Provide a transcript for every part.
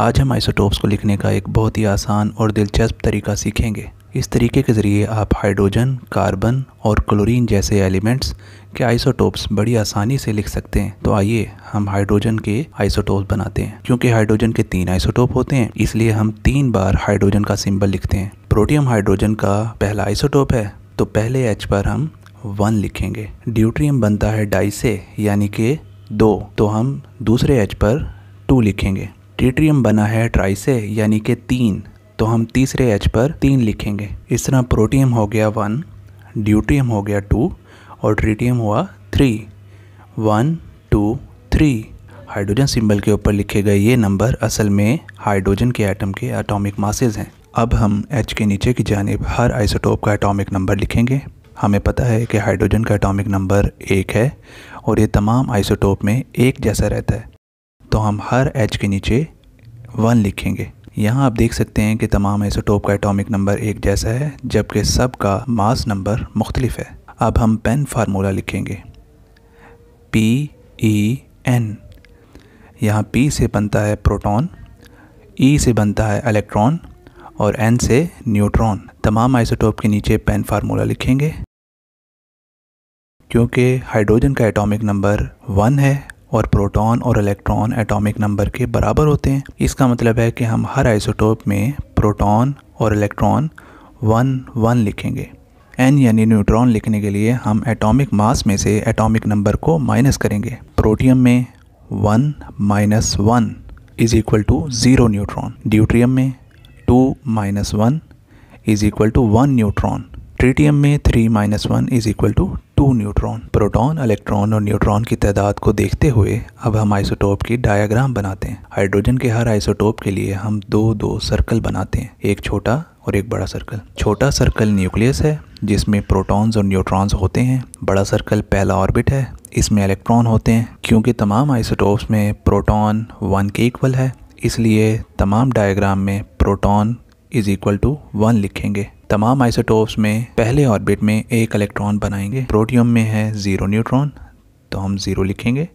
आज हम आइसोटोप्स को लिखने का एक बहुत ही आसान और दिलचस्प तरीका सीखेंगे इस तरीके के ज़रिए आप हाइड्रोजन कार्बन और क्लोरीन जैसे एलिमेंट्स के आइसोटोप्स बड़ी आसानी से लिख सकते हैं तो आइए हम हाइड्रोजन के आइसोटोप बनाते हैं क्योंकि हाइड्रोजन के तीन आइसोटोप होते हैं इसलिए हम तीन बार हाइड्रोजन का सिंबल लिखते हैं प्रोटियम हाइड्रोजन का पहला आइसोटोप है तो पहले एच पर हम वन लिखेंगे ड्यूट्रियम बनता है डाई से यानी कि दो तो हम दूसरे एच पर टू लिखेंगे टीट्रियम बना है ट्राई से यानी कि तीन तो हम तीसरे एच पर तीन लिखेंगे इस तरह प्रोटियम हो गया वन ड्यूट्रियम हो गया टू और ट्रिटियम हुआ three one two three hydrogen symbol के ऊपर लिखे गए ये नंबर असल में हाइड्रोजन के एटम के एटॉमिक मासेज हैं अब हम H के नीचे की जानब हर आइसोटोप का एटॉमिक नंबर लिखेंगे हमें पता है कि हाइड्रोजन का एटॉमिक नंबर एक है और ये तमाम आइसोटोप में एक जैसा रहता है तो हम हर एच के नीचे वन लिखेंगे यहाँ आप देख सकते हैं कि तमाम आइसोटोप का एटॉमिक नंबर एक जैसा है जबकि सब का मास नंबर मुख्तलिफ है अब हम पेन फार्मूला लिखेंगे पी ई एन यहाँ पी से बनता है प्रोटॉन ई e से बनता है इलेक्ट्रॉन और एन से न्यूट्रॉन तमाम आइसोटोप के नीचे पेन फार्मूला लिखेंगे क्योंकि हाइड्रोजन का एटॉमिक नंबर वन है और प्रोटॉन और इलेक्ट्रॉन एटॉमिक नंबर के बराबर होते हैं इसका मतलब है कि हम हर आइसोटोप में प्रोटॉन और इलेक्ट्रॉन वन वन लिखेंगे एन यानी न्यूट्रॉन लिखने के लिए हम एटॉमिक मास में से एटॉमिक नंबर को माइनस करेंगे प्रोटियम में one minus one is equal to zero neutron deuterium में two minus one is equal to one neutron tritium में three minus one is equal to two neutron proton electron और neutron की तादाद को देखते हुए अब हम आइसोटोप की डायग्राम बनाते हैं हाइड्रोजन के हर आइसोटोप के लिए हम दो दो सर्कल बनाते हैं एक छोटा और एक बड़ा सर्कल छोटा सर्कल न्यूक्लियस है जिसमें प्रोटॉन्स और न्यूट्रॉन्स होते हैं बड़ा सर्कल पहला ऑर्बिट है इसमें इलेक्ट्रॉन होते हैं क्योंकि तमाम आइसोटोप्स में प्रोटॉन वन के इक्वल है इसलिए तमाम डायग्राम में proton is equal to one लिखेंगे तमाम आइसोटोप्स में पहले ऑर्बिट में एक इलेक्ट्रॉन बनाएंगे प्रोटियम में है ज़ीरो न्यूट्रॉन तो हम ज़ीरो लिखेंगे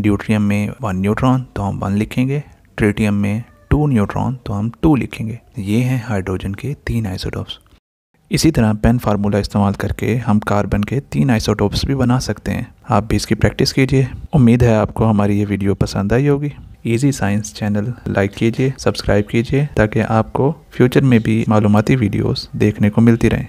ड्यूट्रियम में वन न्यूट्रॉन तो हम वन लिखेंगे ट्रिटियम में टू न्यूट्रॉन तो हम टू लिखेंगे ये हैं हाइड्रोजन के तीन आइसोटोप्स इसी तरह पेन फार्मूला इस्तेमाल करके हम कार्बन के तीन आइसोटोप्स भी बना सकते हैं आप भी इसकी प्रैक्टिस कीजिए उम्मीद है आपको हमारी ये वीडियो पसंद आई होगी ईजी साइंस चैनल लाइक कीजिए सब्सक्राइब कीजिए ताकि आपको फ्यूचर में भी मालूमती वीडियोस देखने को मिलती रहें